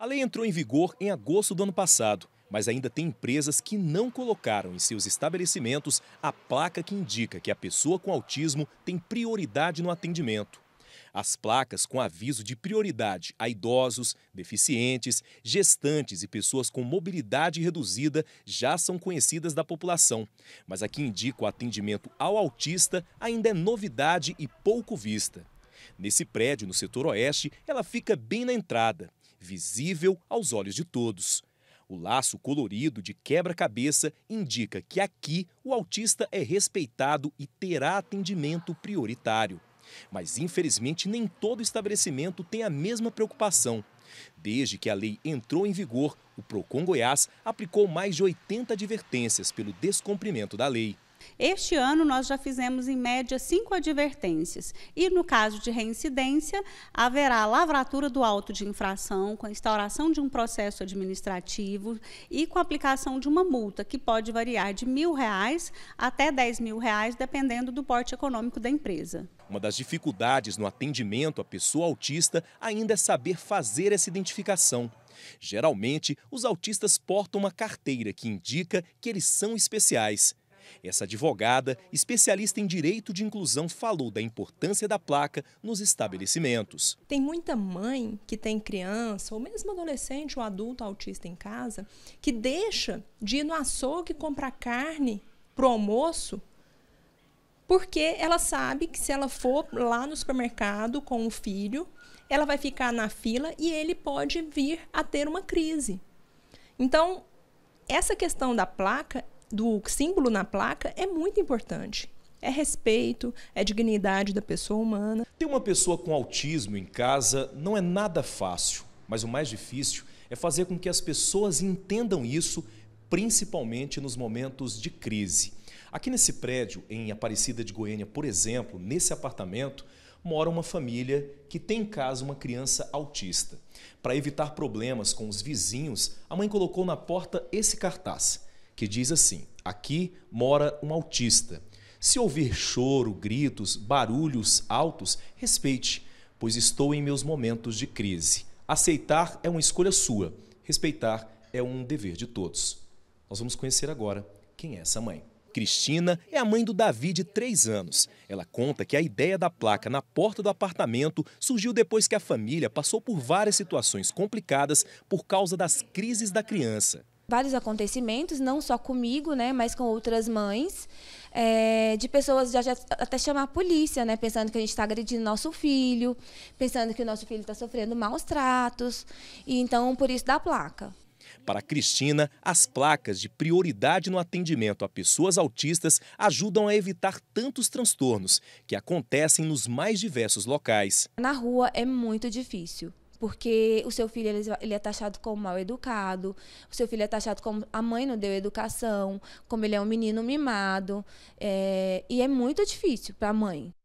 A lei entrou em vigor em agosto do ano passado, mas ainda tem empresas que não colocaram em seus estabelecimentos a placa que indica que a pessoa com autismo tem prioridade no atendimento. As placas com aviso de prioridade a idosos, deficientes, gestantes e pessoas com mobilidade reduzida já são conhecidas da população. Mas a que indica o atendimento ao autista ainda é novidade e pouco vista. Nesse prédio, no setor oeste, ela fica bem na entrada visível aos olhos de todos. O laço colorido de quebra-cabeça indica que aqui o autista é respeitado e terá atendimento prioritário. Mas, infelizmente, nem todo estabelecimento tem a mesma preocupação. Desde que a lei entrou em vigor, o Procon Goiás aplicou mais de 80 advertências pelo descumprimento da lei. Este ano, nós já fizemos, em média, cinco advertências. E, no caso de reincidência, haverá lavratura do auto de infração, com a instauração de um processo administrativo e com a aplicação de uma multa, que pode variar de mil reais até dez mil reais, dependendo do porte econômico da empresa. Uma das dificuldades no atendimento à pessoa autista ainda é saber fazer essa identificação. Geralmente, os autistas portam uma carteira que indica que eles são especiais essa advogada, especialista em direito de inclusão, falou da importância da placa nos estabelecimentos. Tem muita mãe que tem criança, ou mesmo adolescente ou adulto autista em casa, que deixa de ir no açougue comprar carne pro almoço porque ela sabe que se ela for lá no supermercado com o filho, ela vai ficar na fila e ele pode vir a ter uma crise. Então, essa questão da placa do símbolo na placa é muito importante. É respeito, é dignidade da pessoa humana. Ter uma pessoa com autismo em casa não é nada fácil, mas o mais difícil é fazer com que as pessoas entendam isso, principalmente nos momentos de crise. Aqui nesse prédio, em Aparecida de Goiânia, por exemplo, nesse apartamento, mora uma família que tem em casa uma criança autista. Para evitar problemas com os vizinhos, a mãe colocou na porta esse cartaz que diz assim: Aqui mora um autista. Se ouvir choro, gritos, barulhos altos, respeite, pois estou em meus momentos de crise. Aceitar é uma escolha sua, respeitar é um dever de todos. Nós vamos conhecer agora quem é essa mãe. Cristina é a mãe do Davi de três anos. Ela conta que a ideia da placa na porta do apartamento surgiu depois que a família passou por várias situações complicadas por causa das crises da criança vários acontecimentos, não só comigo, né, mas com outras mães, é, de pessoas já, já, até chamar a polícia, né, pensando que a gente está agredindo nosso filho, pensando que o nosso filho está sofrendo maus tratos, e então por isso da placa. Para Cristina, as placas de prioridade no atendimento a pessoas autistas ajudam a evitar tantos transtornos que acontecem nos mais diversos locais. Na rua é muito difícil porque o seu filho ele, é taxado como mal educado, o seu filho é taxado como a mãe não deu educação, como ele é um menino mimado. É, e é muito difícil para a mãe.